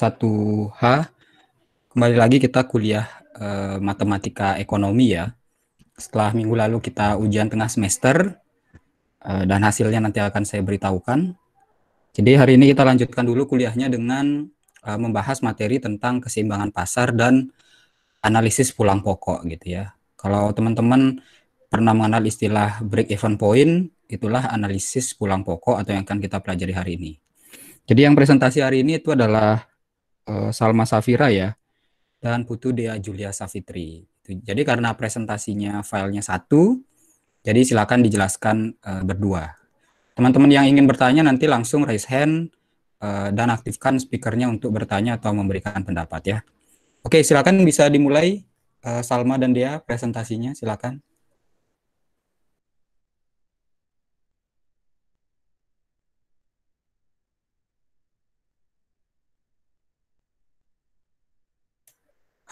1H kembali lagi kita kuliah e, matematika ekonomi ya. Setelah minggu lalu kita ujian tengah semester e, dan hasilnya nanti akan saya beritahukan. Jadi hari ini kita lanjutkan dulu kuliahnya dengan e, membahas materi tentang keseimbangan pasar dan analisis pulang pokok gitu ya. Kalau teman-teman pernah mengenal istilah break even point, itulah analisis pulang pokok atau yang akan kita pelajari hari ini. Jadi yang presentasi hari ini itu adalah Eh, Salma Safira ya dan Putu Dea Julia Safitri. Jadi karena presentasinya filenya satu, jadi silakan dijelaskan eh, berdua. Teman-teman yang ingin bertanya nanti langsung raise hand eh, dan aktifkan speakernya untuk bertanya atau memberikan pendapat ya. Oke, silakan bisa dimulai Salma dan Dea presentasinya, silakan.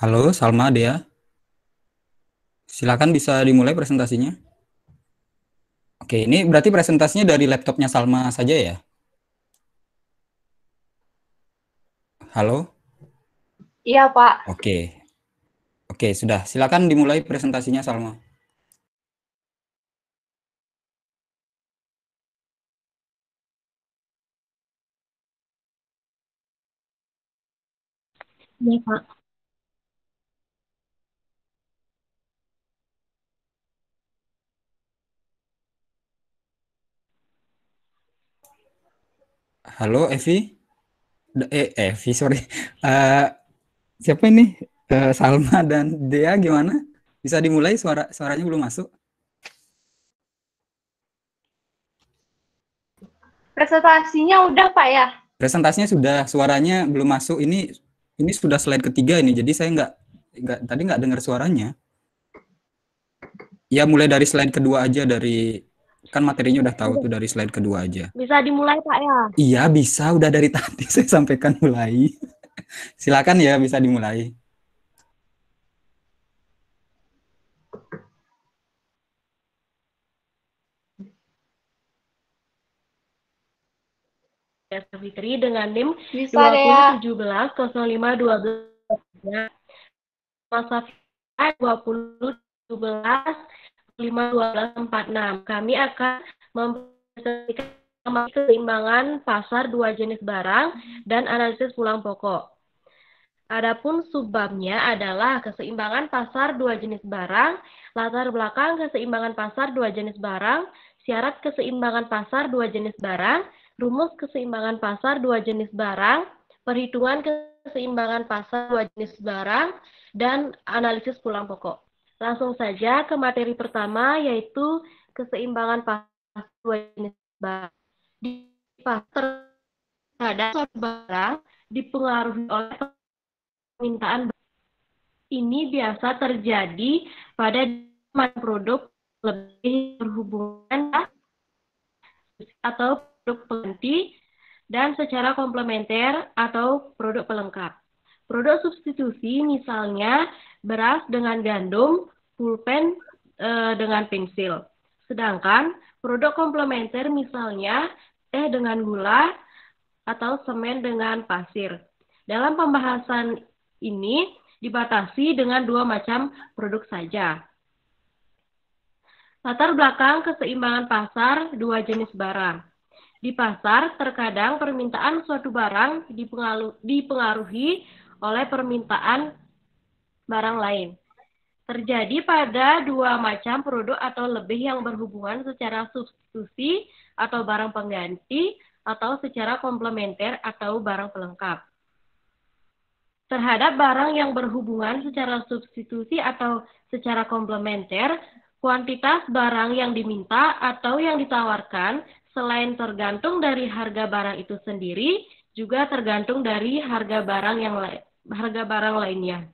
Halo, Salma Dea. Silakan bisa dimulai presentasinya. Oke, ini berarti presentasinya dari laptopnya Salma saja ya? Halo? Iya, Pak. Oke. Oke, sudah. Silakan dimulai presentasinya, Salma. Iya, Pak. Halo Evi. Eh Evi sorry. Uh, siapa ini? Uh, Salma dan Dea gimana? Bisa dimulai suara suaranya belum masuk? Presentasinya udah Pak ya? Presentasinya sudah, suaranya belum masuk. Ini ini sudah slide ketiga ini, jadi saya nggak nggak tadi nggak dengar suaranya. Ya mulai dari slide kedua aja dari kan materinya udah tahu iya. tuh dari slide kedua aja. Bisa dimulai Pak ya? Iya bisa, udah dari tadi saya sampaikan mulai. Silakan ya bisa dimulai. Fitri dengan NIM 2017-05-12 masa 2017 5246. Kami akan mempresentasikan keseimbangan pasar dua jenis barang dan analisis pulang pokok. Adapun subbabnya adalah keseimbangan pasar dua jenis barang, latar belakang keseimbangan pasar dua jenis barang, syarat keseimbangan pasar dua jenis barang, rumus keseimbangan pasar dua jenis barang, perhitungan keseimbangan pasar dua jenis barang, dan analisis pulang pokok. Langsung saja ke materi pertama yaitu keseimbangan pas dua jenis barang. Di pasar terhadap suatu barang dipengaruhi oleh permintaan ini biasa terjadi pada produk lebih berhubungan atau produk pengganti dan secara komplementer atau produk pelengkap. Produk substitusi misalnya beras dengan gandum, pulpen e, dengan pensil. Sedangkan produk komplementer misalnya teh dengan gula atau semen dengan pasir. Dalam pembahasan ini dibatasi dengan dua macam produk saja. Latar belakang keseimbangan pasar dua jenis barang. Di pasar, terkadang permintaan suatu barang dipengaruhi oleh permintaan barang lain. Terjadi pada dua macam produk atau lebih yang berhubungan secara substitusi atau barang pengganti atau secara komplementer atau barang pelengkap. Terhadap barang yang berhubungan secara substitusi atau secara komplementer, kuantitas barang yang diminta atau yang ditawarkan selain tergantung dari harga barang itu sendiri, juga tergantung dari harga barang yang lain harga barang lainnya.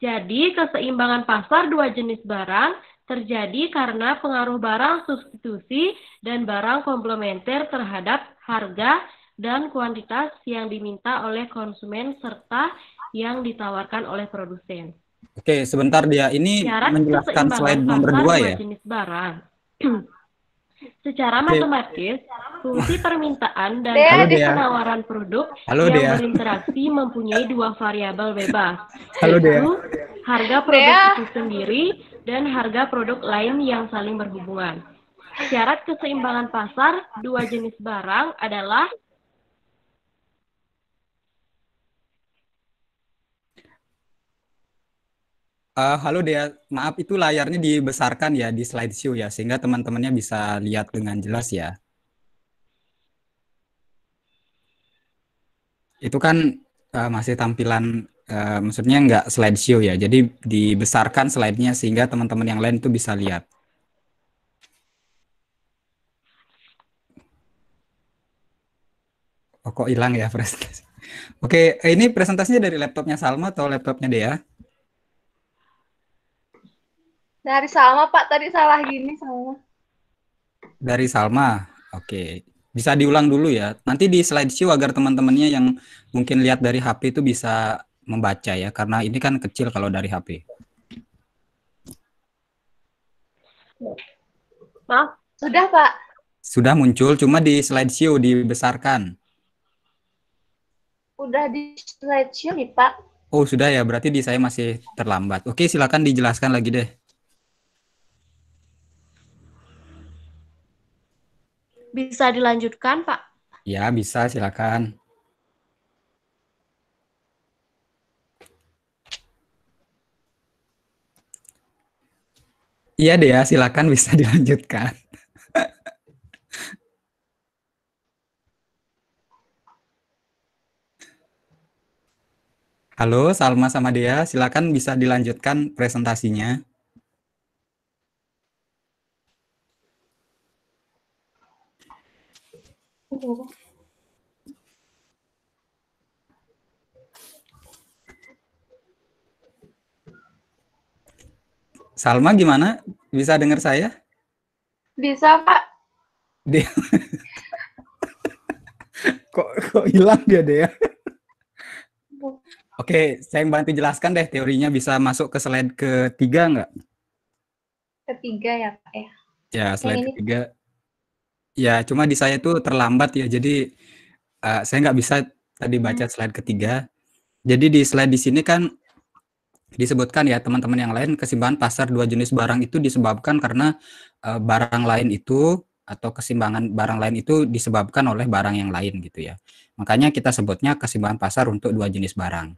Jadi, keseimbangan pasar dua jenis barang terjadi karena pengaruh barang substitusi dan barang komplementer terhadap harga dan kuantitas yang diminta oleh konsumen serta yang ditawarkan oleh produsen. Oke, sebentar dia ini Syarat menjelaskan slide nomor dua ya. jenis barang. Secara matematis, fungsi permintaan dan fungsi penawaran produk Halo, yang Dea. berinteraksi mempunyai dua variabel bebas, Halo, Dea. yaitu harga produk Dea. itu sendiri dan harga produk lain yang saling berhubungan. Syarat keseimbangan pasar dua jenis barang adalah Uh, halo Dea, maaf itu layarnya dibesarkan ya di slideshow ya, sehingga teman-temannya bisa lihat dengan jelas ya. Itu kan uh, masih tampilan, uh, maksudnya nggak slideshow ya, jadi dibesarkan slide-nya sehingga teman-teman yang lain itu bisa lihat. Oh, kok hilang ya presentasi? Oke, ini presentasinya dari laptopnya Salma atau laptopnya Dea? Dari Salma, Pak. Tadi salah gini, Salma. Dari Salma. Oke. Bisa diulang dulu ya. Nanti di slide show agar teman-temannya yang mungkin lihat dari HP itu bisa membaca ya. Karena ini kan kecil kalau dari HP. Maaf, sudah Pak. Sudah muncul, cuma di slide show dibesarkan. Udah di slideshow nih Pak. Oh sudah ya, berarti di saya masih terlambat. Oke silakan dijelaskan lagi deh. Bisa dilanjutkan, Pak? Ya, bisa. Silakan. Iya, Dea. Silakan bisa dilanjutkan. Halo, Salma sama Dea. Silakan bisa dilanjutkan presentasinya. Salma gimana? Bisa dengar saya? Bisa, Pak. Dia... kok kok hilang dia deh ya? Oke, saya yang bantu jelaskan deh teorinya bisa masuk ke slide ketiga nggak? Ketiga ya, Pak ya. Ya, slide ini... ketiga. Ya, cuma di saya itu terlambat ya, jadi, uh, saya nggak bisa tadi hmm. baca slide ketiga. Jadi di slide di sini kan disebutkan ya teman-teman yang lain, kesimbangan pasar dua jenis barang itu disebabkan karena, uh, barang lain itu atau kesimbangan barang lain itu disebabkan oleh barang yang lain gitu ya. Makanya kita sebutnya kesimbangan pasar untuk dua jenis barang.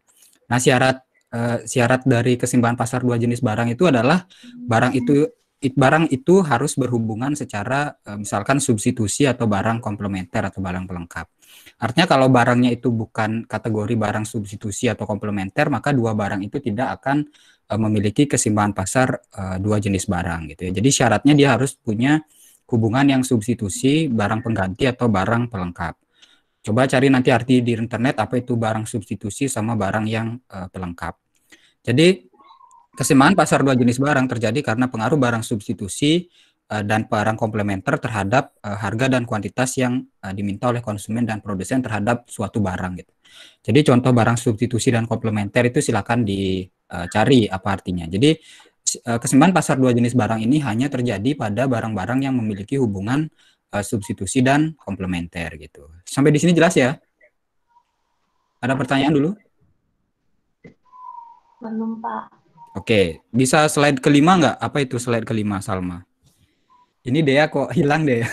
Nah syarat, uh, syarat dari kesimbangan pasar dua jenis barang itu adalah barang itu barang itu harus berhubungan secara eh, misalkan substitusi atau barang komplementer atau barang pelengkap. Artinya kalau barangnya itu bukan kategori barang substitusi atau komplementer, maka dua barang itu tidak akan eh, memiliki kesimbangan pasar eh, dua jenis barang gitu ya. Jadi syaratnya dia harus punya hubungan yang substitusi, barang pengganti atau barang pelengkap. Coba cari nanti arti di internet apa itu barang substitusi sama barang yang pelengkap. Jadi Keseimbangan pasar dua jenis barang terjadi karena pengaruh barang substitusi eh, dan barang komplementer terhadap eh, harga dan kuantitas yang eh, diminta oleh konsumen dan produsen terhadap suatu barang gitu. Jadi contoh barang substitusi dan komplementer itu silakan dicari apa artinya. Jadi keseimbangan pasar dua jenis barang ini hanya terjadi pada barang-barang yang memiliki hubungan substitusi dan komplementer gitu. Sampai di sini jelas ya? Ada pertanyaan dulu? Belum, Pak. Oke, bisa slide kelima nggak? Apa itu slide kelima, Salma? Ini Dea kok hilang deh.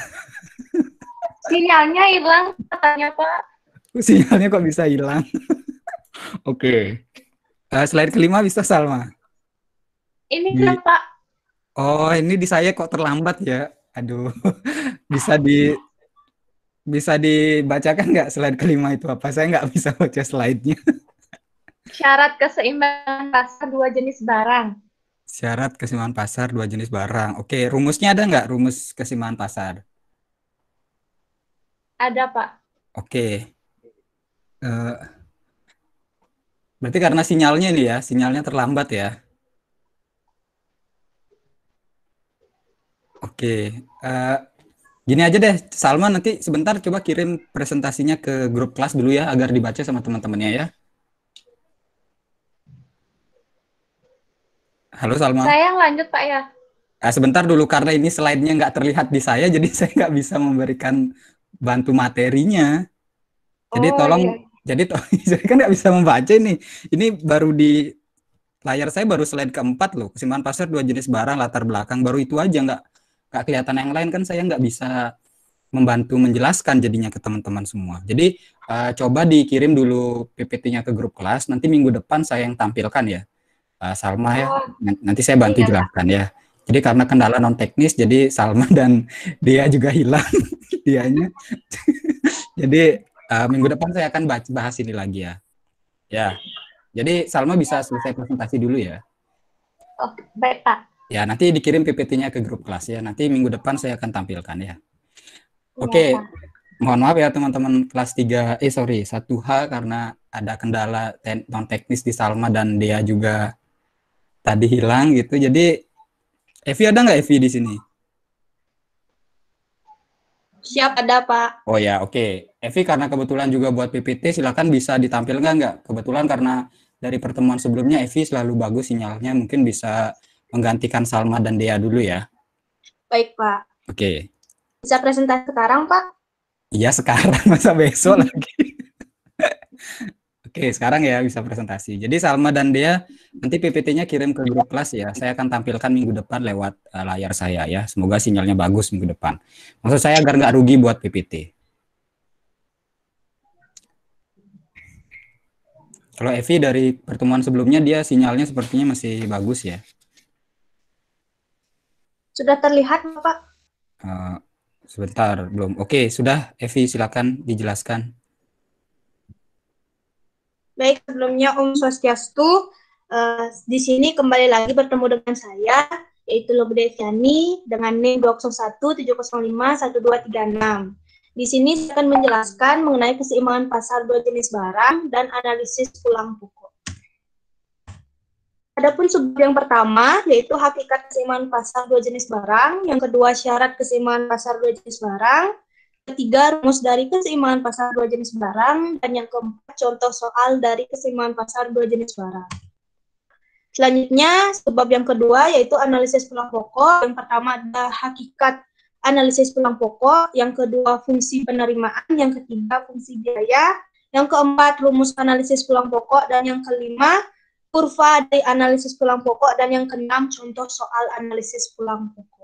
Sinyalnya hilang katanya Pak. Sinyalnya kok bisa hilang? Oke. Okay. Uh, eh, slide kelima bisa Salma. Ini di... kan Oh, ini di saya kok terlambat ya. Aduh. bisa di bisa dibacakan nggak slide kelima itu apa? Saya nggak bisa baca slide-nya. Syarat keseimbangan pasar dua jenis barang. Syarat keseimbangan pasar dua jenis barang. Oke, rumusnya ada nggak rumus keseimbangan pasar? Ada, Pak. Oke. Uh, berarti karena sinyalnya ini ya, sinyalnya terlambat ya. Oke. Uh, Gini aja deh, Salma nanti sebentar coba kirim presentasinya ke grup kelas dulu ya, agar dibaca sama teman-temannya ya. Halo Salma. Saya yang lanjut Pak ya. Nah, sebentar dulu karena ini slide-nya nggak terlihat di saya, jadi saya nggak bisa memberikan bantu materinya. Jadi oh, tolong, iya. jadi to saya kan nggak bisa membaca ini. Ini baru di layar saya baru slide keempat loh. Kesimpulan pasar dua jenis barang latar belakang baru itu aja nggak nggak kelihatan yang lain kan saya nggak bisa membantu menjelaskan jadinya ke teman-teman semua. Jadi uh, coba dikirim dulu PPT-nya ke grup kelas. Nanti minggu depan saya yang tampilkan ya uh, Salma ya. oh. ya. Nanti saya bantu iya. jelaskan ya. Jadi karena kendala non teknis, jadi Salma dan dia juga hilang dianya. jadi uh, minggu depan saya akan bahas ini lagi ya. Ya. Jadi Salma bisa selesai presentasi dulu ya. Oh, baik Pak. Ya, nanti dikirim PPT-nya ke grup kelas ya. Nanti minggu depan saya akan tampilkan ya. Iya, Oke. Okay. Mohon maaf ya teman-teman kelas 3 eh sorry, 1H karena ada kendala non teknis di Salma dan dia juga tadi hilang gitu. Jadi Evi ada nggak Evi di sini? Siap ada Pak. Oh ya oke. Okay. Evi karena kebetulan juga buat PPT silakan bisa ditampilkan nggak? Kebetulan karena dari pertemuan sebelumnya Evi selalu bagus sinyalnya mungkin bisa menggantikan Salma dan Dea dulu ya. Baik Pak. Oke. Okay. Bisa presentasi sekarang Pak? Iya sekarang masa besok lagi. Oke, sekarang ya bisa presentasi. Jadi Salma dan dia nanti PPT-nya kirim ke grup kelas ya. Saya akan tampilkan minggu depan lewat uh, layar saya ya. Semoga sinyalnya bagus minggu depan. Maksud saya agar nggak rugi buat PPT. Kalau Evi dari pertemuan sebelumnya dia sinyalnya sepertinya masih bagus ya. Sudah terlihat, Pak? Uh, eh, sebentar, belum. Oke, sudah Evi silakan dijelaskan. Baik, sebelumnya Om Swastiastu, uh, di sini kembali lagi bertemu dengan saya, yaitu Lobde Fiani, dengan NIM 201-705-1236. Di sini saya akan menjelaskan mengenai keseimbangan pasar dua jenis barang dan analisis pulang pukul. Adapun sebab yang pertama, yaitu hakikat keseimbangan pasar dua jenis barang. Yang kedua, syarat keseimbangan pasar dua jenis barang ketiga rumus dari keseimbangan pasar dua jenis barang dan yang keempat contoh soal dari keseimbangan pasar dua jenis barang. Selanjutnya sebab yang kedua yaitu analisis pulang pokok. Yang pertama ada hakikat analisis pulang pokok, yang kedua fungsi penerimaan, yang ketiga fungsi biaya, yang keempat rumus analisis pulang pokok dan yang kelima kurva dari analisis pulang pokok dan yang keenam contoh soal analisis pulang pokok.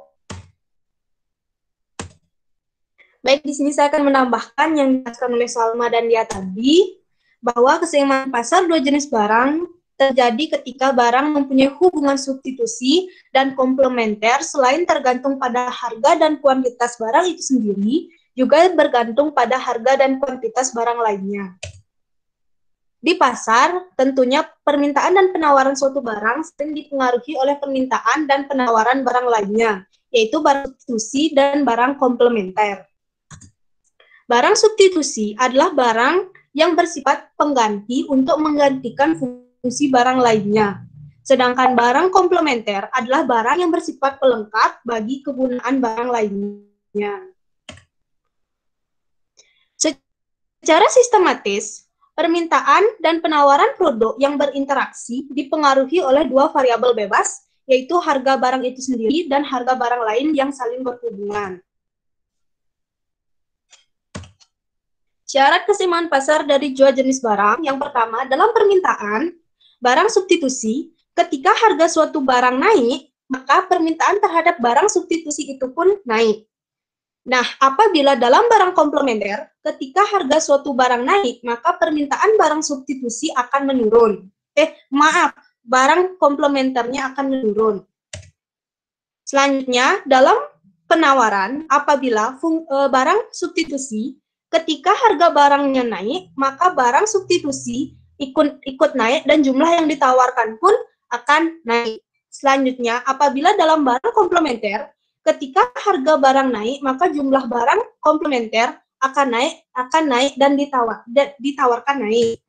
Baik, di sini saya akan menambahkan yang dijelaskan oleh Salma dan dia tadi, bahwa keseimbangan pasar dua jenis barang terjadi ketika barang mempunyai hubungan substitusi dan komplementer selain tergantung pada harga dan kuantitas barang itu sendiri, juga bergantung pada harga dan kuantitas barang lainnya. Di pasar, tentunya permintaan dan penawaran suatu barang sering dipengaruhi oleh permintaan dan penawaran barang lainnya, yaitu barang substitusi dan barang komplementer. Barang substitusi adalah barang yang bersifat pengganti untuk menggantikan fungsi barang lainnya. Sedangkan barang komplementer adalah barang yang bersifat pelengkap bagi kegunaan barang lainnya. Secara sistematis, permintaan dan penawaran produk yang berinteraksi dipengaruhi oleh dua variabel bebas, yaitu harga barang itu sendiri dan harga barang lain yang saling berhubungan. Syarat kesimpangan pasar dari jual jenis barang yang pertama dalam permintaan barang substitusi, ketika harga suatu barang naik, maka permintaan terhadap barang substitusi itu pun naik. Nah, apabila dalam barang komplementer, ketika harga suatu barang naik, maka permintaan barang substitusi akan menurun. Eh, maaf, barang komplementernya akan menurun. Selanjutnya, dalam penawaran, apabila fung, e, barang substitusi ketika harga barangnya naik, maka barang substitusi ikut ikut naik dan jumlah yang ditawarkan pun akan naik. Selanjutnya, apabila dalam barang komplementer, ketika harga barang naik, maka jumlah barang komplementer akan naik, akan naik dan ditawar ditawarkan naik.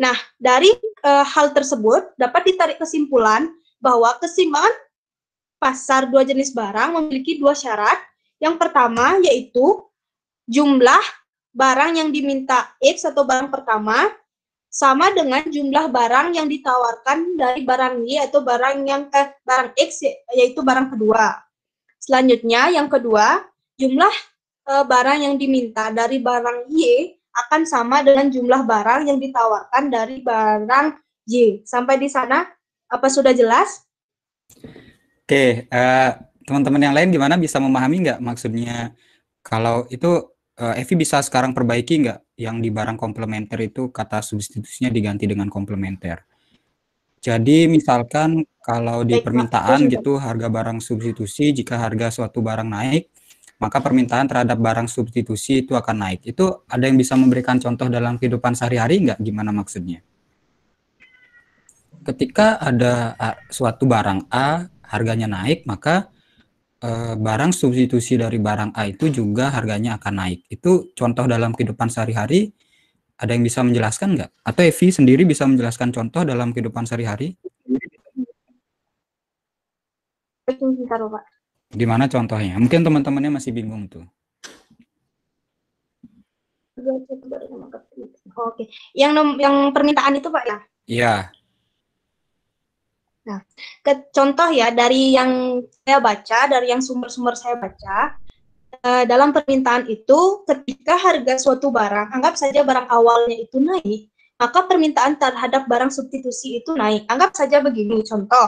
Nah, dari e, hal tersebut dapat ditarik kesimpulan bahwa kesimpulan pasar dua jenis barang memiliki dua syarat. Yang pertama yaitu jumlah barang yang diminta X atau barang pertama sama dengan jumlah barang yang ditawarkan dari barang Y atau barang yang eh, barang X ya, yaitu barang kedua. Selanjutnya yang kedua, jumlah eh, barang yang diminta dari barang Y akan sama dengan jumlah barang yang ditawarkan dari barang Y. Sampai di sana apa sudah jelas? Oke, okay, uh, eh, teman-teman yang lain gimana bisa memahami nggak maksudnya kalau itu uh, Evi bisa sekarang perbaiki nggak yang di barang komplementer itu kata substitusinya diganti dengan komplementer. Jadi misalkan kalau di permintaan gitu harga barang substitusi jika harga suatu barang naik, maka permintaan terhadap barang substitusi itu akan naik. Itu ada yang bisa memberikan contoh dalam kehidupan sehari-hari nggak? Gimana maksudnya? Ketika ada eh, suatu barang A harganya naik, maka Eh, barang substitusi dari barang A itu juga harganya akan naik. Itu contoh dalam kehidupan sehari-hari. Ada yang bisa menjelaskan nggak? Atau Evi sendiri bisa menjelaskan contoh dalam kehidupan sehari-hari? Di Pak. Gimana contohnya? Mungkin teman-temannya masih bingung tuh. Iya, Oke, yang yang permintaan itu Pak ya? Iya. Nah, ke, contoh ya dari yang saya baca, dari yang sumber-sumber saya baca, eh, dalam permintaan itu ketika harga suatu barang, anggap saja barang awalnya itu naik, maka permintaan terhadap barang substitusi itu naik. Anggap saja begini contoh,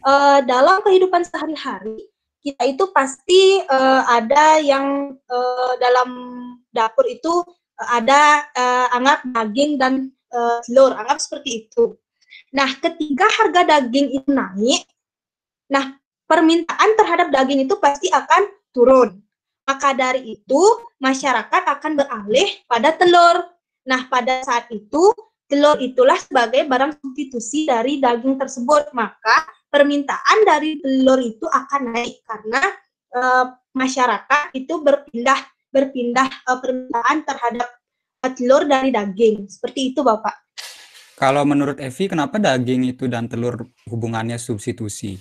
eh, dalam kehidupan sehari-hari kita itu pasti eh, ada yang eh, dalam dapur itu ada anggap daging dan telur, anggap seperti itu. Nah, ketika harga daging itu naik, nah permintaan terhadap daging itu pasti akan turun. Maka dari itu, masyarakat akan beralih pada telur. Nah, pada saat itu, telur itulah sebagai barang substitusi dari daging tersebut. Maka, permintaan dari telur itu akan naik karena e, masyarakat itu berpindah berpindah e, permintaan terhadap eh, telur dari daging. Seperti itu, Bapak. Kalau menurut Evi, kenapa daging itu dan telur hubungannya substitusi?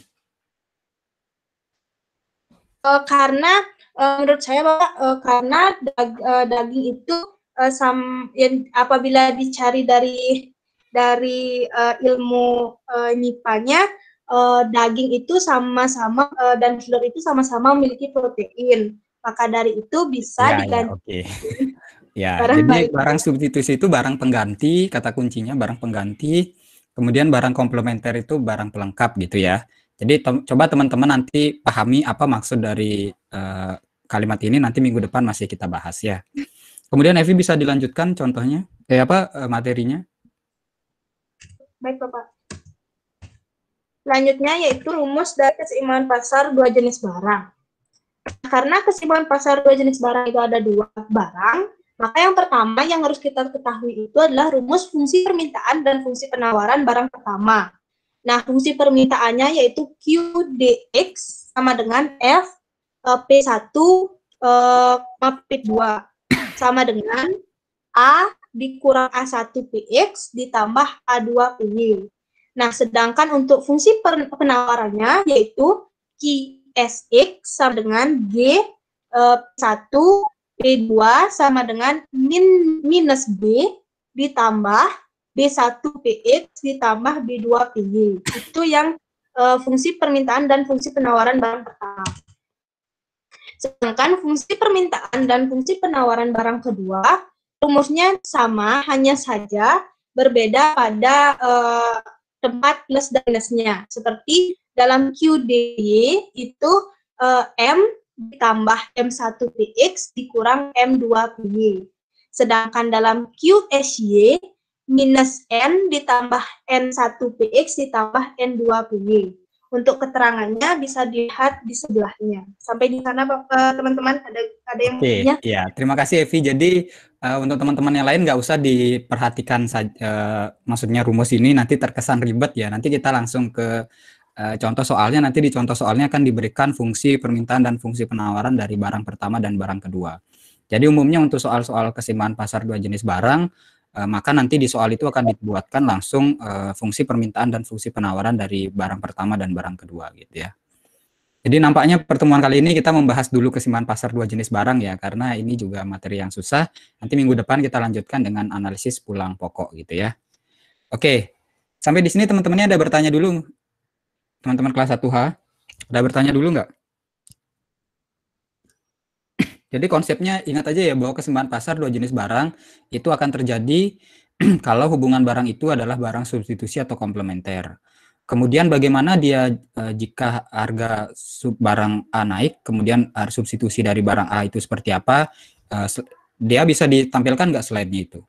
Uh, karena uh, menurut saya Bapak, uh, karena dag, uh, daging itu uh, sam, yang, apabila dicari dari dari uh, ilmu uh, nipanya uh, daging itu sama-sama uh, dan telur itu sama-sama memiliki protein. Maka dari itu bisa ya, ya diganti. Ya, okay. Ya, barang jadi baik. barang substitusi itu barang pengganti, kata kuncinya barang pengganti. Kemudian barang komplementer itu barang pelengkap gitu ya. Jadi to coba teman-teman nanti pahami apa maksud dari uh, kalimat ini nanti minggu depan masih kita bahas ya. Kemudian Evi bisa dilanjutkan contohnya, eh apa uh, materinya? Baik Bapak. Selanjutnya yaitu rumus dari keseimbangan pasar dua jenis barang. Nah, karena keseimbangan pasar dua jenis barang itu ada dua barang, maka yang pertama yang harus kita ketahui itu adalah rumus fungsi permintaan dan fungsi penawaran barang pertama. Nah, fungsi permintaannya yaitu QDX sama dengan F P1 eh, P2 sama dengan A dikurang A1 PX ditambah A2 PY. Nah, sedangkan untuk fungsi penawarannya yaitu QSX sama dengan G1 eh, B2 sama dengan min minus B ditambah B1PX ditambah B2PY. Itu yang uh, fungsi permintaan dan fungsi penawaran barang pertama. Sedangkan fungsi permintaan dan fungsi penawaran barang kedua rumusnya sama, hanya saja berbeda pada uh, tempat plus dan minusnya. Seperti dalam QDY itu uh, M ditambah M1PX dikurang M2PY. Sedangkan dalam QSY, minus N ditambah N1PX ditambah N2PY. Untuk keterangannya bisa dilihat di sebelahnya. Sampai di sana eh, teman-teman ada ada yang Oke, Okay, Ya, terima kasih Evi. Jadi uh, untuk teman-teman yang lain nggak usah diperhatikan saja, uh, maksudnya rumus ini nanti terkesan ribet ya. Nanti kita langsung ke Eh, contoh soalnya nanti di contoh soalnya akan diberikan fungsi permintaan dan fungsi penawaran dari barang pertama dan barang kedua. Jadi umumnya untuk soal-soal kesimpangan pasar dua jenis barang, eh, maka nanti di soal itu akan dibuatkan langsung eh, fungsi permintaan dan fungsi penawaran dari barang pertama dan barang kedua gitu ya. Jadi nampaknya pertemuan kali ini kita membahas dulu kesimpangan pasar dua jenis barang ya, karena ini juga materi yang susah. Nanti minggu depan kita lanjutkan dengan analisis pulang pokok gitu ya. Oke, sampai di sini teman-temannya ada bertanya dulu teman-teman kelas 1H. Ada bertanya dulu nggak? Jadi konsepnya ingat aja ya bahwa kesempatan pasar dua jenis barang itu akan terjadi kalau hubungan barang itu adalah barang substitusi atau komplementer. Kemudian bagaimana dia eh, jika harga barang A naik, kemudian substitusi dari barang A itu seperti apa? Eh, dia bisa ditampilkan nggak slide-nya itu?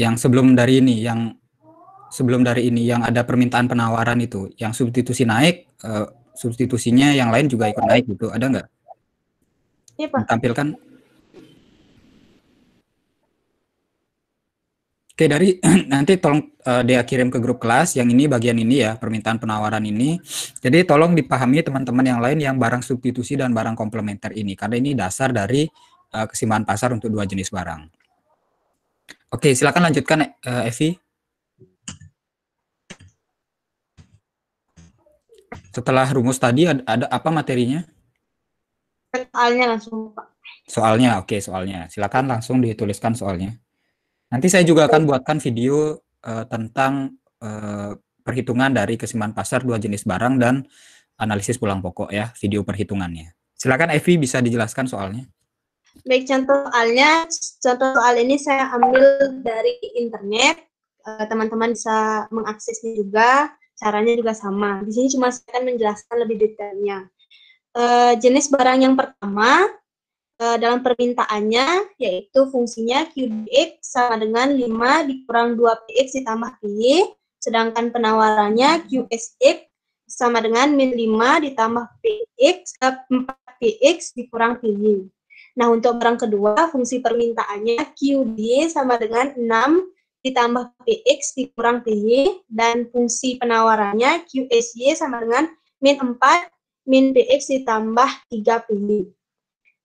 Yang sebelum dari ini, yang sebelum dari ini yang ada permintaan penawaran itu, yang substitusi naik, uh, substitusinya yang lain juga ikut naik gitu, ada nggak? Iya Tampilkan. Oke dari nanti tolong uh, dia kirim ke grup kelas yang ini bagian ini ya permintaan penawaran ini. Jadi tolong dipahami teman-teman yang lain yang barang substitusi dan barang komplementer ini karena ini dasar dari uh, eh, kesimbangan pasar untuk dua jenis barang. Oke silakan lanjutkan uh, Evi. Setelah rumus tadi ada, ada apa materinya? Soalnya langsung Pak. Soalnya, oke okay, soalnya. Silakan langsung dituliskan soalnya. Nanti saya juga akan buatkan video uh, tentang uh, perhitungan dari kesimpulan pasar dua jenis barang dan analisis pulang pokok ya, video perhitungannya. Silakan Evi bisa dijelaskan soalnya. Baik, contoh soalnya, contoh soal ini saya ambil dari internet. Eh, teman-teman bisa mengaksesnya juga caranya juga sama. Di sini cuma saya akan menjelaskan lebih detailnya. E, jenis barang yang pertama e, dalam permintaannya yaitu fungsinya QDX sama dengan 5 dikurang 2 PX ditambah Y, sedangkan penawarannya QSX sama dengan min 5 ditambah PX, 4 PX dikurang PY. Nah, untuk barang kedua, fungsi permintaannya QD sama dengan 6 ditambah PX dikurang PY dan fungsi penawarannya QSY sama dengan min 4 min PX ditambah 3 PY.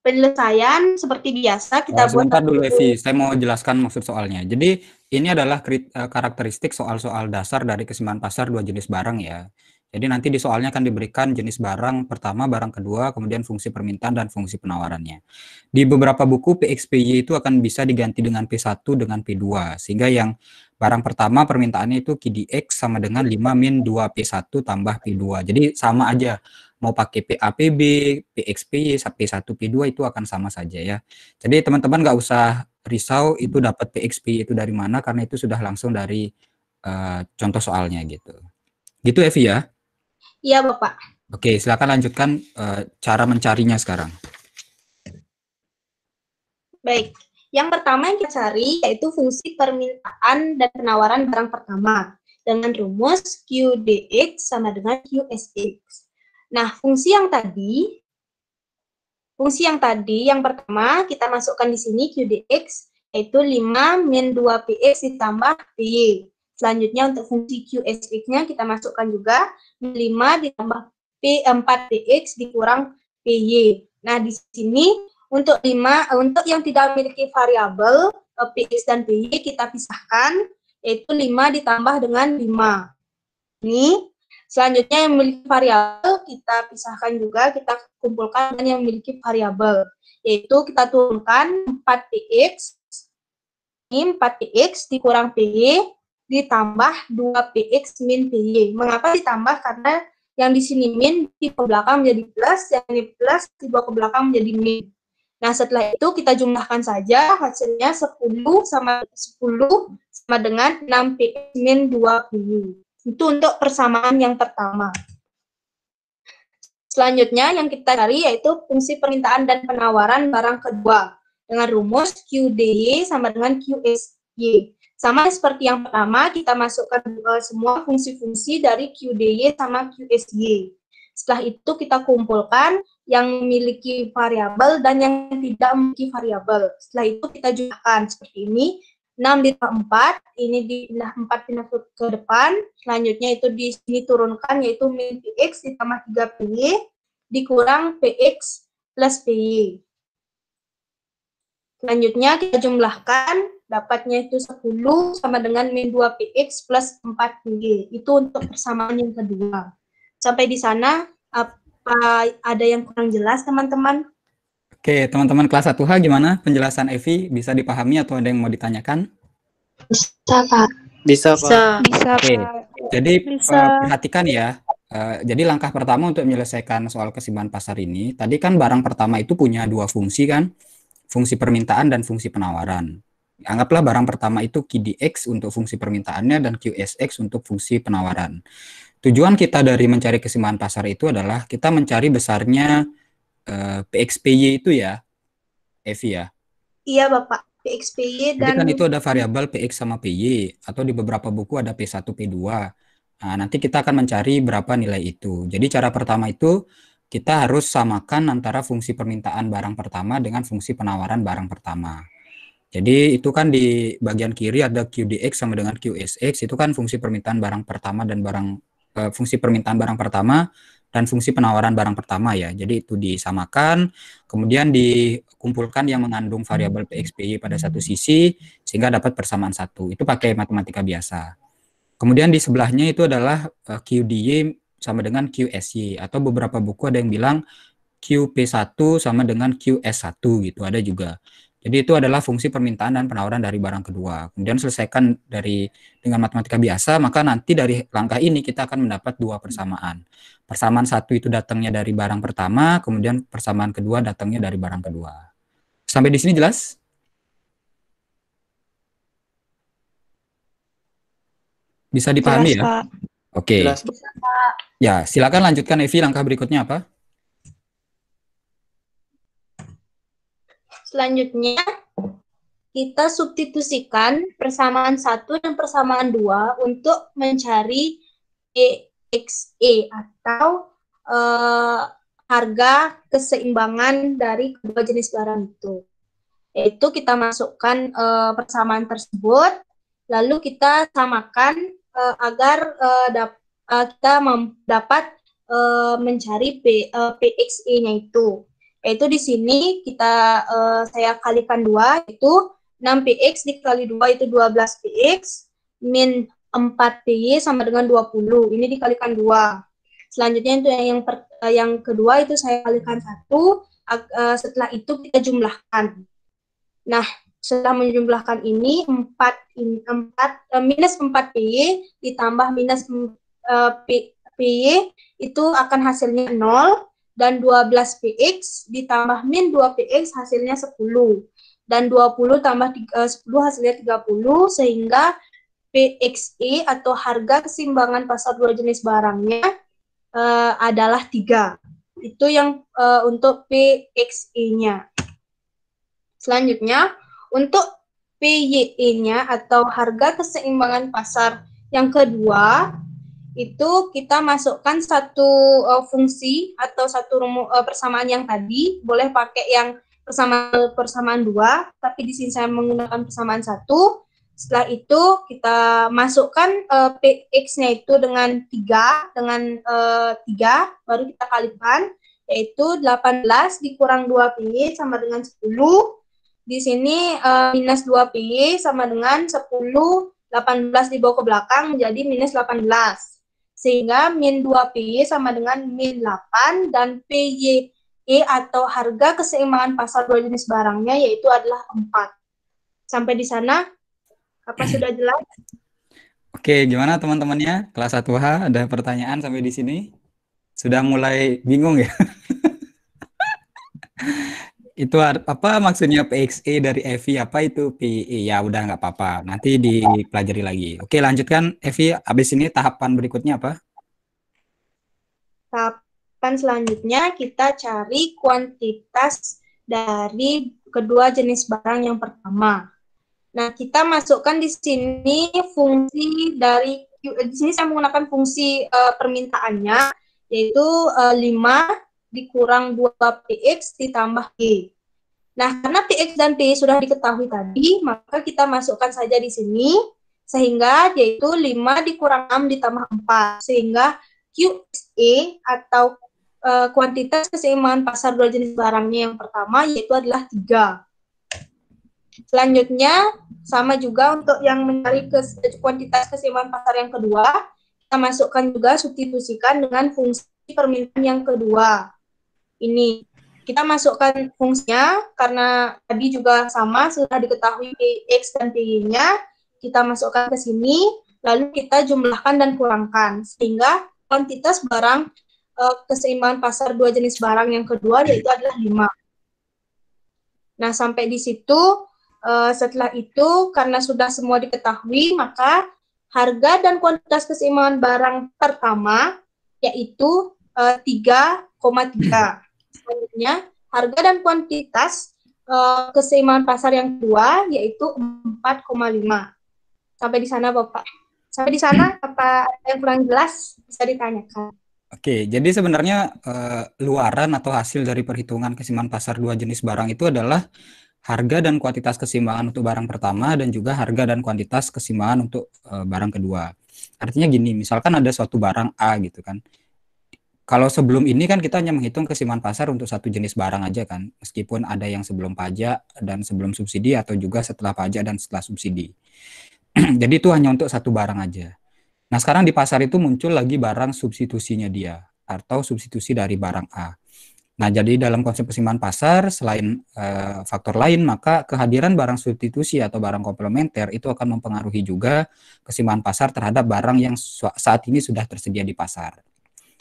Penyelesaian seperti biasa kita oh, buat dulu Evi, saya mau jelaskan maksud soalnya. Jadi ini adalah eh, karakteristik soal-soal dasar dari keseimbangan pasar dua jenis barang ya. Jadi nanti di soalnya akan diberikan jenis barang pertama, barang kedua, kemudian fungsi permintaan dan fungsi penawarannya. Di beberapa buku PXPY itu akan bisa diganti dengan P1 dengan P2 sehingga yang barang pertama permintaannya itu QDX sama dengan 5 min 2 P1 tambah P2. Jadi sama aja mau pakai PAPB, PXPY, P1, P2 itu akan sama saja ya. Jadi teman-teman nggak usah risau itu dapat PXPY itu dari mana karena itu sudah langsung dari uh, contoh soalnya gitu. Gitu Evi ya. Iya, Bapak. Oke, silakan lanjutkan uh, cara mencarinya sekarang. Baik, yang pertama yang kita cari yaitu fungsi permintaan dan penawaran barang pertama dengan rumus QDX sama dengan QSX. Nah, fungsi yang tadi, fungsi yang tadi yang pertama kita masukkan di sini QDX yaitu 5 min 2PX ditambah PY. Selanjutnya untuk fungsi QSX-nya kita masukkan juga 5 ditambah p 4 eh, px dikurang PY. Nah, di sini untuk 5 eh, untuk yang tidak memiliki variabel eh, PX dan PY kita pisahkan yaitu 5 ditambah dengan 5. Ini selanjutnya yang memiliki variabel kita pisahkan juga kita kumpulkan dengan yang memiliki variabel yaitu kita turunkan 4 PX ini 4 PX dikurang PY ditambah 2px min py. Mengapa ditambah? Karena yang di sini min di ke belakang menjadi plus, yang ini plus di ke belakang menjadi min. Nah, setelah itu kita jumlahkan saja hasilnya 10 sama 10 sama dengan 6px min 2py. Itu untuk persamaan yang pertama. Selanjutnya yang kita cari yaitu fungsi permintaan dan penawaran barang kedua dengan rumus QDY sama dengan QSY. Sama seperti yang pertama, kita masukkan eh, semua fungsi-fungsi dari QDY sama QSY. Setelah itu kita kumpulkan yang memiliki variabel dan yang tidak memiliki variabel. Setelah itu kita jumlahkan seperti ini. 6 ditambah 4, ini di 4 pindah ke depan. Selanjutnya itu di sini turunkan yaitu min PX ditambah 3 p dikurang PX plus PY. Selanjutnya kita jumlahkan dapatnya itu 10 sama dengan min 2 px plus 4 y itu untuk persamaan yang kedua sampai di sana apa ada yang kurang jelas teman-teman Oke, teman-teman kelas 1H gimana penjelasan Evi? Bisa dipahami atau ada yang mau ditanyakan? Bisa, Pak. Bisa, Pak. Bisa, bisa Oke. Jadi eh, bisa. perhatikan ya. Uh, jadi langkah pertama untuk menyelesaikan soal kesimbangan pasar ini, tadi kan barang pertama itu punya dua fungsi kan? Fungsi permintaan dan fungsi penawaran. Anggaplah barang pertama itu QDX untuk fungsi permintaannya dan QSX untuk fungsi penawaran. Tujuan kita dari mencari kesimbangan pasar itu adalah kita mencari besarnya uh, eh, PXPY itu ya, Evi ya? Iya Bapak, PXPY dan... Jadi kan itu ada variabel PX sama PY, atau di beberapa buku ada P1, P2. Nah, nanti kita akan mencari berapa nilai itu. Jadi cara pertama itu kita harus samakan antara fungsi permintaan barang pertama dengan fungsi penawaran barang pertama. Jadi itu kan di bagian kiri ada QDX sama dengan QSX itu kan fungsi permintaan barang pertama dan barang uh, fungsi permintaan barang pertama dan fungsi penawaran barang pertama ya. Jadi itu disamakan, kemudian dikumpulkan yang mengandung variabel hmm. PXPY pada satu sisi sehingga dapat persamaan satu. Itu pakai matematika biasa. Kemudian di sebelahnya itu adalah eh, QDY sama dengan QSY atau beberapa buku ada yang bilang QP1 sama dengan QS1 gitu ada juga. Jadi itu adalah fungsi permintaan dan penawaran dari barang kedua. Kemudian selesaikan dari dengan matematika biasa, maka nanti dari langkah ini kita akan mendapat dua persamaan. Persamaan satu itu datangnya dari barang pertama, kemudian persamaan kedua datangnya dari barang kedua. Sampai di sini jelas? Bisa dipahami jelas, ya? Oke. Ya, silakan lanjutkan Evi langkah berikutnya apa? selanjutnya kita substitusikan persamaan satu dan persamaan dua untuk mencari EXE e atau e, harga keseimbangan dari kedua jenis barang itu. Yaitu kita masukkan e, persamaan tersebut, lalu kita samakan e, agar e, dap e, kita dapat e, mencari e, PXE-nya itu yaitu di sini kita uh, saya kalikan dua itu 6 px dikali dua itu 12 px min 4 py sama dengan 20 ini dikalikan dua selanjutnya itu yang yang, per, uh, yang kedua itu saya kalikan satu uh, setelah itu kita jumlahkan nah setelah menjumlahkan ini 4 4 minus 4 PY ditambah minus uh, PY itu akan hasilnya 0 dan 12px ditambah min 2px hasilnya 10 dan 20 tambah 10 eh, hasilnya 30 sehingga PXE atau harga keseimbangan pasar dua jenis barangnya uh, adalah 3. Itu yang uh, untuk PXE-nya. Selanjutnya, untuk PYE-nya atau harga keseimbangan pasar yang kedua itu kita masukkan satu uh, fungsi atau satu rumu, uh, persamaan yang tadi boleh pakai yang persamaan persamaan dua tapi di sini saya menggunakan persamaan satu setelah itu kita masukkan uh, eh, px-nya itu dengan tiga dengan tiga uh, baru kita kalikan yaitu 18 dikurang 2 p sama dengan 10 di sini uh, minus 2 p sama dengan 10 18 dibawa ke belakang jadi minus 18 sehingga min 2PY sama dengan min 8 dan PY E atau harga keseimbangan pasar dua jenis barangnya yaitu adalah 4. Sampai di sana apa sudah jelas? Oke, gimana teman-temannya? Kelas 1H ada pertanyaan sampai di sini? Sudah mulai bingung ya? itu apa maksudnya PXE dari Evi apa itu PE ya udah nggak apa-apa nanti dipelajari lagi oke lanjutkan Evi habis ini tahapan berikutnya apa tahapan selanjutnya kita cari kuantitas dari kedua jenis barang yang pertama nah kita masukkan di sini fungsi dari di sini saya menggunakan fungsi uh, permintaannya yaitu uh, eh, 5 dikurang 2px ditambah y. Nah, karena px dan y sudah diketahui tadi, maka kita masukkan saja di sini, sehingga yaitu 5 dikurang 6 ditambah 4, sehingga QXE atau e, kuantitas keseimbangan pasar dua jenis barangnya yang pertama yaitu adalah 3. Selanjutnya, sama juga untuk yang mencari ke, kuantitas keseimbangan pasar yang kedua, kita masukkan juga substitusikan dengan fungsi permintaan yang kedua ini. Kita masukkan fungsinya karena tadi juga sama sudah diketahui X dan Y-nya. Kita masukkan ke sini, lalu kita jumlahkan dan kurangkan sehingga kuantitas barang eh, keseimbangan pasar dua jenis barang yang kedua yaitu adalah lima. Nah, sampai di situ eh, setelah itu karena sudah semua diketahui maka harga dan kuantitas keseimbangan barang pertama yaitu uh, eh, 3,3 selanjutnya harga dan kuantitas uh, keseimbangan pasar yang kedua yaitu 4,5. Sampai di sana Bapak. Sampai di sana apa yang kurang jelas bisa ditanyakan. Oke, jadi sebenarnya uh, luaran atau hasil dari perhitungan keseimbangan pasar dua jenis barang itu adalah harga dan kuantitas keseimbangan untuk barang pertama dan juga harga dan kuantitas keseimbangan untuk uh, barang kedua. Artinya gini, misalkan ada suatu barang A gitu kan kalau sebelum ini kan kita hanya menghitung kesimpulan pasar untuk satu jenis barang aja kan, meskipun ada yang sebelum pajak dan sebelum subsidi atau juga setelah pajak dan setelah subsidi. Jadi itu hanya untuk satu barang aja. Nah sekarang di pasar itu muncul lagi barang substitusinya dia atau substitusi dari barang A. Nah jadi dalam konsep kesimpulan pasar selain e, faktor lain maka kehadiran barang substitusi atau barang komplementer itu akan mempengaruhi juga kesimpulan pasar terhadap barang yang saat ini sudah tersedia di pasar.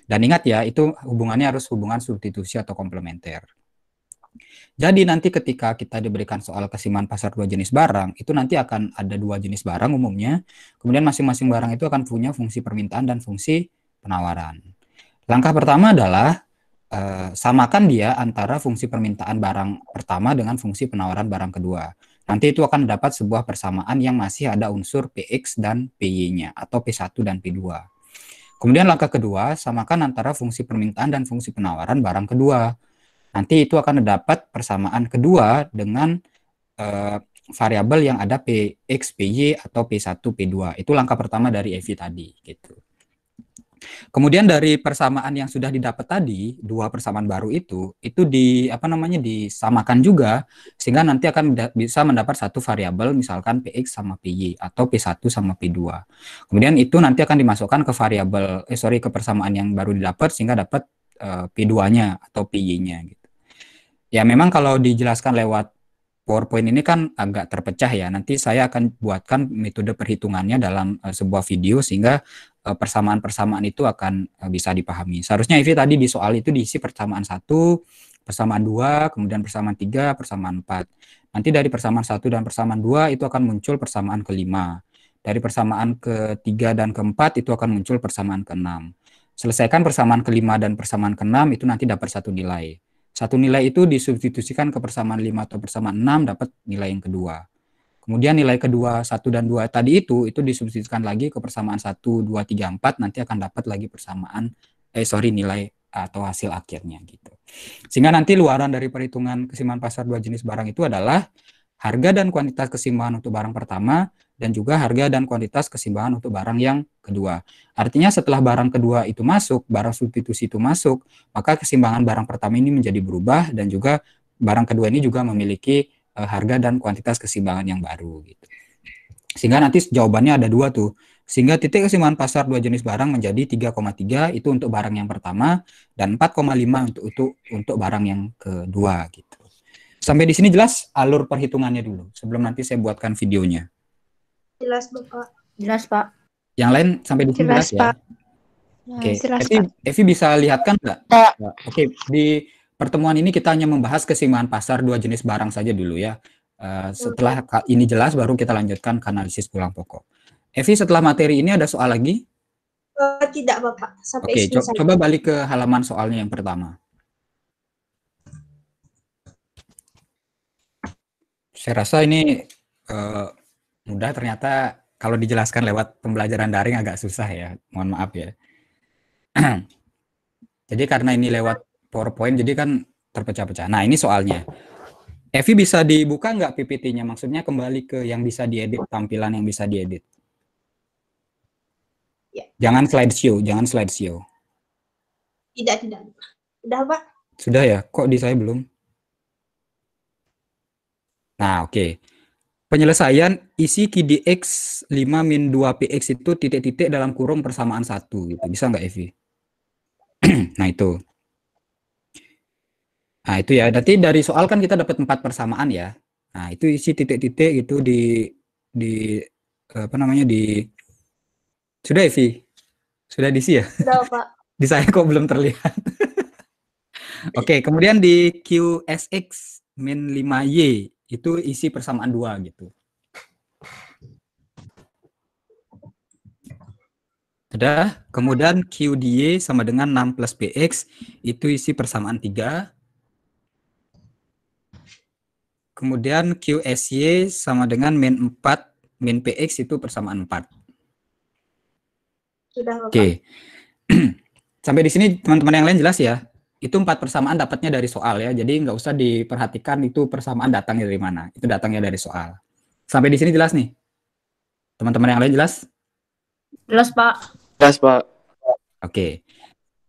Dan ingat ya, itu hubungannya harus hubungan substitusi atau komplementer. Jadi nanti ketika kita diberikan soal kesimpan pasar dua jenis barang, itu nanti akan ada dua jenis barang umumnya. Kemudian masing-masing barang itu akan punya fungsi permintaan dan fungsi penawaran. Langkah pertama adalah eh, samakan dia antara fungsi permintaan barang pertama dengan fungsi penawaran barang kedua. Nanti itu akan dapat sebuah persamaan yang masih ada unsur PX dan PY-nya atau P1 dan P2. Kemudian langkah kedua, samakan antara fungsi permintaan dan fungsi penawaran barang kedua. Nanti itu akan dapat persamaan kedua dengan uh, variabel yang ada PX, PY atau P1, P2. Itu langkah pertama dari EV tadi gitu. Kemudian dari persamaan yang sudah didapat tadi, dua persamaan baru itu, itu di apa namanya disamakan juga sehingga nanti akan bisa mendapat satu variabel misalkan px sama py atau p1 sama p2. Kemudian itu nanti akan dimasukkan ke variabel eh sorry ke persamaan yang baru didapat sehingga dapat eh, p2-nya atau py-nya gitu. Ya memang kalau dijelaskan lewat PowerPoint ini kan agak terpecah ya. Nanti saya akan buatkan metode perhitungannya dalam eh, sebuah video sehingga Eh, persamaan-persamaan itu akan eh, bisa dipahami. Seharusnya Ivi tadi di soal itu diisi persamaan satu, persamaan dua, kemudian persamaan tiga, persamaan empat. Nanti dari persamaan satu dan persamaan dua itu akan muncul persamaan kelima. Dari persamaan ketiga dan keempat itu akan muncul persamaan keenam. Selesaikan persamaan kelima dan persamaan keenam itu nanti dapat satu nilai. Satu nilai itu disubstitusikan ke persamaan lima atau persamaan enam dapat nilai yang kedua. Kemudian nilai kedua satu dan dua tadi itu itu disubstitusikan lagi ke persamaan satu 2 3 4 nanti akan dapat lagi persamaan eh sorry nilai eh, atau hasil akhirnya gitu. Sehingga nanti luaran dari perhitungan kesimpangan pasar dua jenis barang itu adalah harga dan kuantitas kesimpangan untuk barang pertama dan juga harga dan kuantitas kesimpangan untuk barang yang kedua. Artinya setelah barang kedua itu masuk, barang substitusi itu masuk, maka kesimpangan barang pertama ini menjadi berubah dan juga barang kedua ini juga memiliki uh, harga dan kuantitas keseimbangan yang baru gitu. Sehingga nanti jawabannya ada dua tuh. Sehingga titik keseimbangan pasar dua jenis barang menjadi 3,3 itu untuk barang yang pertama dan 4,5 untuk untuk untuk barang yang kedua gitu. Sampai di sini jelas alur perhitungannya dulu sebelum nanti saya buatkan videonya. Jelas, Bapak. Jelas, Pak. Yang lain sampai di sini jelas, jelas ya. Pak. Oke, okay. Nah, Evi, Evi bisa lihatkan nggak? Oke, okay. di pertemuan ini kita hanya membahas keseimbangan pasar dua jenis barang saja dulu ya. Eh, setelah ini jelas baru kita lanjutkan ke analisis pulang pokok. Evi setelah materi ini ada soal lagi? Eh, tidak Bapak. Sampai Oke, co saya. coba balik ke halaman soalnya yang pertama. Saya rasa ini uh, mudah ternyata kalau dijelaskan lewat pembelajaran daring agak susah ya. Mohon maaf ya. Jadi karena ini lewat PowerPoint jadi kan terpecah-pecah. Nah ini soalnya. Evi bisa dibuka nggak PPT-nya? Maksudnya kembali ke yang bisa diedit, tampilan yang bisa diedit. Ya. Jangan show, jangan slideshow. Tidak, tidak. Sudah, Pak? Sudah ya? Kok di saya belum? Nah, oke. Okay. Penyelesaian isi KDX 5 min 2 PX itu titik-titik dalam kurung persamaan satu gitu. Bisa nggak Evi? nah, itu. Nah, itu ya. Nanti dari soal kan kita dapat empat persamaan ya. Nah, itu isi titik-titik itu di di apa namanya di sudah isi. Sudah diisi ya? Sudah, Pak. di saya kok belum terlihat. Oke, okay, kemudian di QSX min 5Y itu isi persamaan dua gitu. Sudah, kemudian QDY sama dengan 6 plus px itu isi persamaan 3 Kemudian QSY sama dengan min 4, min PX itu persamaan 4. Oke. Okay. Sampai di sini teman-teman yang lain jelas ya? Itu empat persamaan dapatnya dari soal ya. Jadi nggak usah diperhatikan itu persamaan datangnya dari mana. Itu datangnya dari soal. Sampai di sini jelas nih? Teman-teman yang lain jelas? Jelas, Pak. Jelas, Pak. Oke. Okay.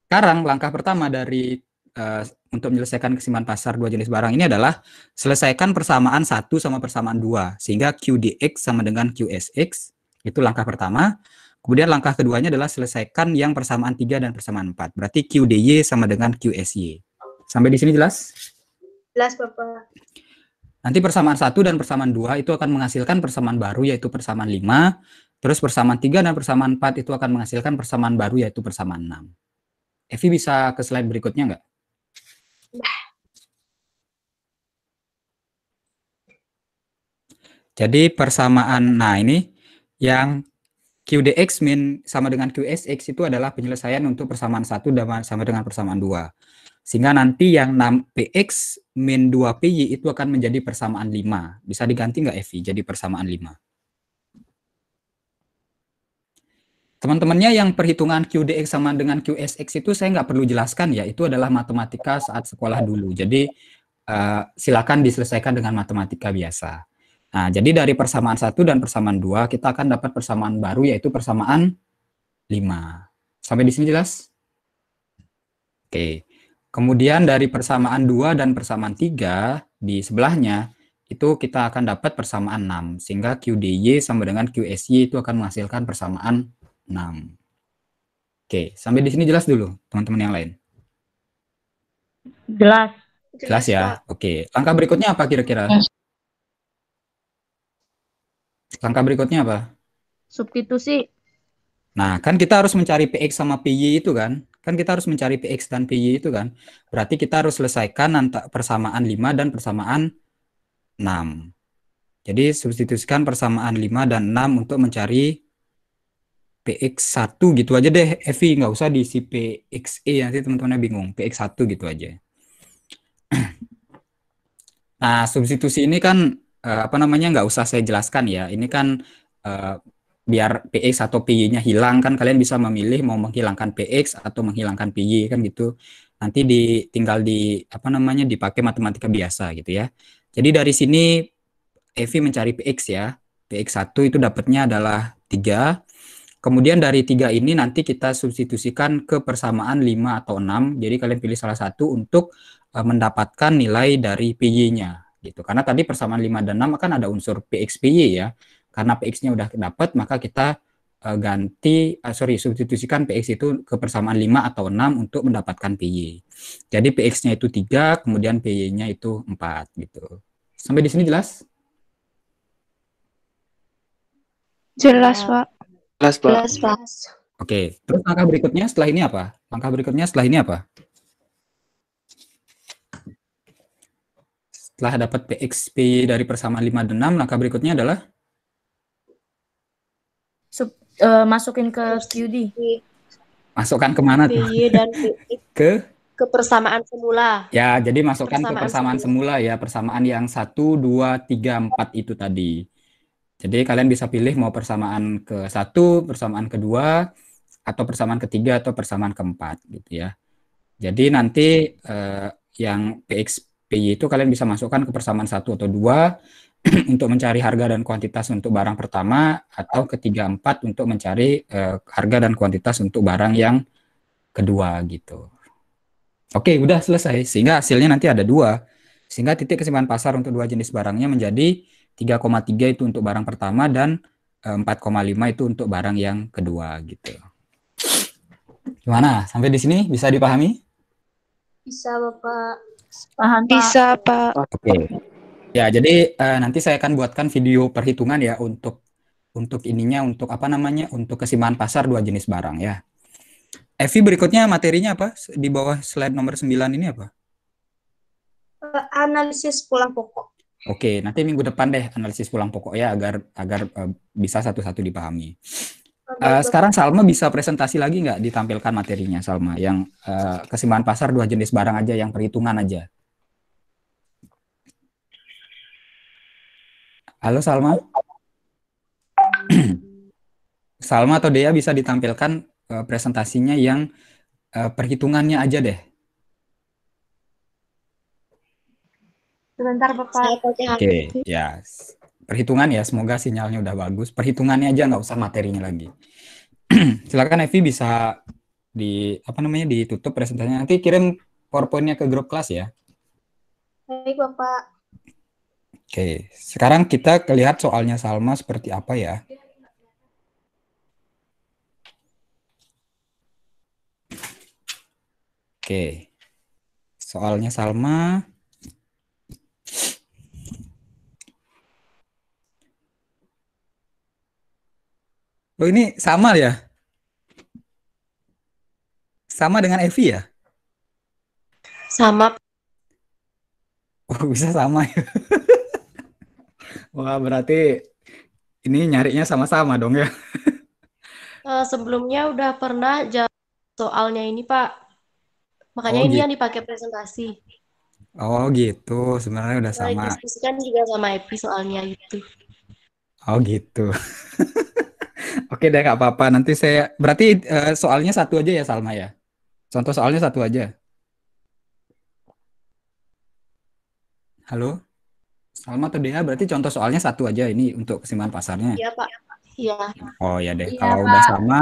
Sekarang langkah pertama dari Eh, untuk menyelesaikan keseimbangan pasar dua jenis barang ini adalah selesaikan persamaan satu sama persamaan dua sehingga QDX sama dengan QSX itu langkah pertama. Kemudian langkah keduanya adalah selesaikan yang persamaan tiga dan persamaan empat. Berarti QDY sama dengan QSY. Sampai di sini jelas? Jelas, Bapak. Nanti persamaan satu dan persamaan dua itu akan menghasilkan persamaan baru yaitu persamaan lima. Terus persamaan tiga dan persamaan empat itu akan menghasilkan persamaan baru yaitu persamaan enam. Evi bisa ke slide berikutnya nggak? Jadi persamaan, nah ini yang QDX min sama dengan QSX itu adalah penyelesaian untuk persamaan 1 sama dengan persamaan 2. Sehingga nanti yang 6PX min 2PY itu akan menjadi persamaan 5. Bisa diganti nggak FI jadi persamaan 5? Teman-temannya yang perhitungan QDX sama dengan QSX itu saya nggak perlu jelaskan ya, itu adalah matematika saat sekolah dulu. Jadi uh, silakan diselesaikan dengan matematika biasa. Nah, jadi dari persamaan satu dan persamaan dua kita akan dapat persamaan baru yaitu persamaan 5. Sampai di sini jelas? Oke. Kemudian dari persamaan dua dan persamaan tiga di sebelahnya itu kita akan dapat persamaan 6 sehingga QDY sama dengan QSY itu akan menghasilkan persamaan 6. Oke, sampai di sini jelas dulu teman-teman yang lain. Jelas. Jelas ya. Oke. Langkah berikutnya apa kira-kira? Langkah berikutnya apa? Substitusi. Nah, kan kita harus mencari PX sama PY itu kan? Kan kita harus mencari PX dan PY itu kan? Berarti kita harus selesaikan antara persamaan 5 dan persamaan 6. Jadi substitusikan persamaan 5 dan 6 untuk mencari PX1 gitu aja deh Evi nggak usah diisi PXE nanti teman-temannya bingung PX1 gitu aja nah substitusi ini kan eh, apa namanya nggak usah saya jelaskan ya ini kan eh, biar PX atau PY-nya hilang kan kalian bisa memilih mau menghilangkan PX atau menghilangkan PY kan gitu nanti di tinggal di apa namanya dipakai matematika biasa gitu ya jadi dari sini Evi mencari PX ya PX1 itu dapatnya adalah 3 Kemudian dari tiga ini nanti kita substitusikan ke persamaan 5 atau 6. Jadi kalian pilih salah satu untuk eh, mendapatkan nilai dari PY-nya. gitu. Karena tadi persamaan 5 dan 6 kan ada unsur PXPY ya. Karena PX-nya udah dapat maka kita eh, ganti, eh, sorry, substitusikan PX itu ke persamaan 5 atau 6 untuk mendapatkan PY. Jadi PX-nya itu 3, kemudian PY-nya itu 4 gitu. Sampai di sini jelas? Jelas, ya. Pak. Plus, plus. plus. Oke, okay. terus langkah berikutnya setelah ini apa? Langkah berikutnya setelah ini apa? Setelah dapat PXP dari persamaan 5 dan 6, langkah berikutnya adalah? Sub, uh, masukin ke QD. Masukkan kemana tuh? dan ke? Ke persamaan semula. Ya, jadi masukkan persamaan ke persamaan semula. semula ya. Persamaan yang 1, 2, 3, 4 itu tadi. Jadi kalian bisa pilih mau persamaan ke satu, persamaan kedua, atau persamaan ketiga atau persamaan keempat gitu ya. Jadi nanti eh, yang Py itu kalian bisa masukkan ke persamaan satu atau dua untuk mencari harga dan kuantitas untuk barang pertama atau ketiga empat untuk mencari eh, harga dan kuantitas untuk barang yang kedua gitu. Oke, udah selesai. Sehingga hasilnya nanti ada dua. Sehingga titik kesimpangan pasar untuk dua jenis barangnya menjadi 3,3 itu untuk barang pertama dan 4,5 eh, itu untuk barang yang kedua gitu. Gimana? Sampai di sini bisa dipahami? Bisa, Bapak. Paham, Pak. Bisa, Pak. Oke. Okay. Ya, jadi uh, nanti saya akan buatkan video perhitungan ya untuk untuk ininya untuk apa namanya? Untuk kesimbangan pasar dua jenis barang ya. Evi berikutnya materinya apa? Di bawah slide nomor 9 ini apa? Eh, analisis pulang pokok. Oke, nanti minggu depan deh analisis pulang pokok ya agar agar uh, bisa satu-satu dipahami. Uh, sekarang Salma bisa presentasi lagi nggak ditampilkan materinya Salma yang uh, kesimpangan pasar dua jenis barang aja yang perhitungan aja. Halo Salma. Salma atau Dea bisa ditampilkan uh, presentasinya yang uh, perhitungannya aja deh. Sebentar Bapak. Oke, okay. ya. Yes. Perhitungan ya, semoga sinyalnya udah bagus. Perhitungannya aja nggak usah materinya lagi. Silakan Evi bisa di apa namanya ditutup presentasinya. Nanti kirim PowerPoint-nya ke grup kelas ya. Baik, Bapak. Oke, sekarang kita lihat soalnya Salma seperti apa ya. Oke, soalnya Salma Oh ini sama ya? Sama dengan Evi ya? Sama. Oh bisa sama ya? Wah berarti ini nyarinya sama-sama dong ya? uh, sebelumnya udah pernah soalnya ini Pak. Makanya oh, ini gitu. yang dipakai presentasi. Oh gitu, sebenarnya udah sama. Nah, diskusikan juga sama Evi soalnya itu Oh gitu. Oke deh, nggak apa-apa. Nanti saya berarti uh, soalnya satu aja ya Salma ya. Contoh soalnya satu aja. Halo, Salma atau Dea? Berarti contoh soalnya satu aja ini untuk kesimpulan pasarnya. Iya Pak. Iya. Oh ya deh. Ya, kalau Pak. udah sama,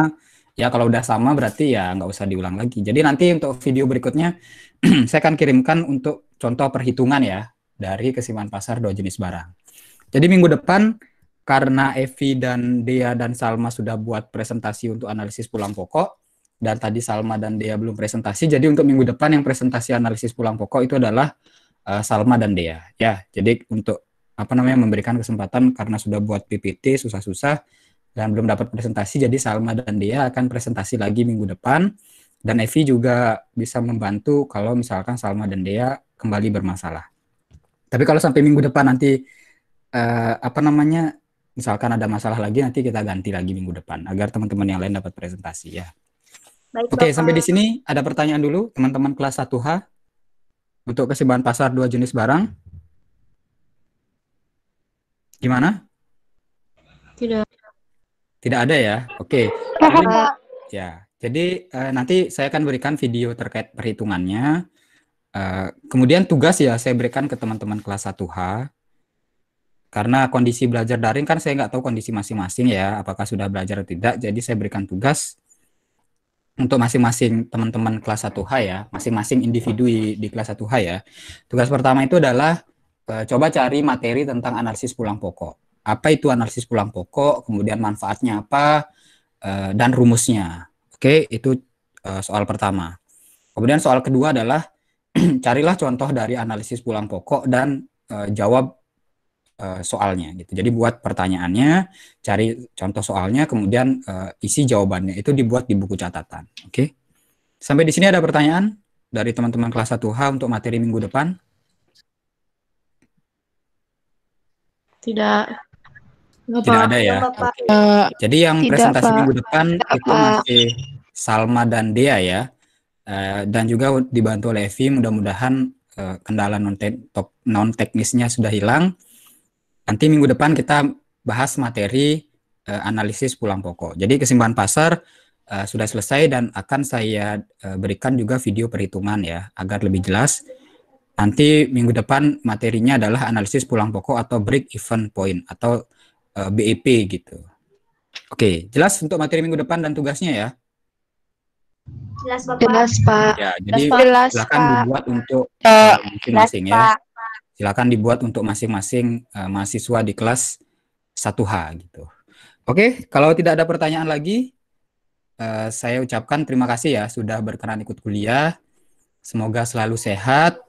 ya kalau udah sama berarti ya nggak usah diulang lagi. Jadi nanti untuk video berikutnya saya akan kirimkan untuk contoh perhitungan ya dari kesimpulan pasar dua jenis barang. Jadi minggu depan karena Evi dan Dea dan Salma sudah buat presentasi untuk analisis pulang pokok dan tadi Salma dan Dea belum presentasi. Jadi untuk minggu depan yang presentasi analisis pulang pokok itu adalah uh, Salma dan Dea. Ya, jadi untuk apa namanya memberikan kesempatan karena sudah buat PPT susah-susah dan belum dapat presentasi jadi Salma dan Dea akan presentasi lagi minggu depan dan Evi juga bisa membantu kalau misalkan Salma dan Dea kembali bermasalah. Tapi kalau sampai minggu depan nanti uh, apa namanya misalkan ada masalah lagi nanti kita ganti lagi minggu depan agar teman-teman yang lain dapat presentasi ya. Baik, Oke, Bapak. sampai di sini ada pertanyaan dulu teman-teman kelas 1H untuk kesibukan pasar dua jenis barang. Gimana? Tidak. Tidak ada ya. Oke. Jadi, ya. Jadi uh, nanti saya akan berikan video terkait perhitungannya. Uh, kemudian tugas ya saya berikan ke teman-teman kelas 1H karena kondisi belajar daring kan saya nggak tahu kondisi masing-masing ya, apakah sudah belajar atau tidak. Jadi saya berikan tugas untuk masing-masing teman-teman kelas 1H ya, masing-masing individu di, di kelas 1H ya. Tugas pertama itu adalah e, coba cari materi tentang analisis pulang pokok. Apa itu analisis pulang pokok, kemudian manfaatnya apa, e, dan rumusnya. Oke, itu e, soal pertama. Kemudian soal kedua adalah carilah contoh dari analisis pulang pokok dan e, jawab Eh, soalnya gitu. Jadi buat pertanyaannya, cari contoh soalnya, kemudian uh, isi jawabannya itu dibuat di buku catatan. Oke. Okay? Sampai di sini ada pertanyaan dari teman-teman kelas 1H untuk materi minggu depan? Tidak. Bapak. Tidak ada ya. Okay. Jadi yang Tidak, presentasi Pak. minggu depan Tidak, itu masih Salma dan Dea ya. Uh, dan juga dibantu oleh Evi mudah-mudahan kendala non, non teknisnya sudah hilang Nanti minggu depan kita bahas materi uh, analisis pulang pokok. Jadi kesimpulan pasar uh, sudah selesai dan akan saya uh, berikan juga video perhitungan ya agar lebih jelas. Nanti minggu depan materinya adalah analisis pulang pokok atau break even point atau uh, BEP gitu. Oke, jelas untuk materi minggu depan dan tugasnya ya. Jelas Bapak. Jelas Pak. Ya, jadi jelas, silakan dibuat untuk masing-masing uh, ya. Pak silakan dibuat untuk masing-masing uh, mahasiswa di kelas 1H gitu. Oke, kalau tidak ada pertanyaan lagi, uh, saya ucapkan terima kasih ya sudah berkenan ikut kuliah. Semoga selalu sehat,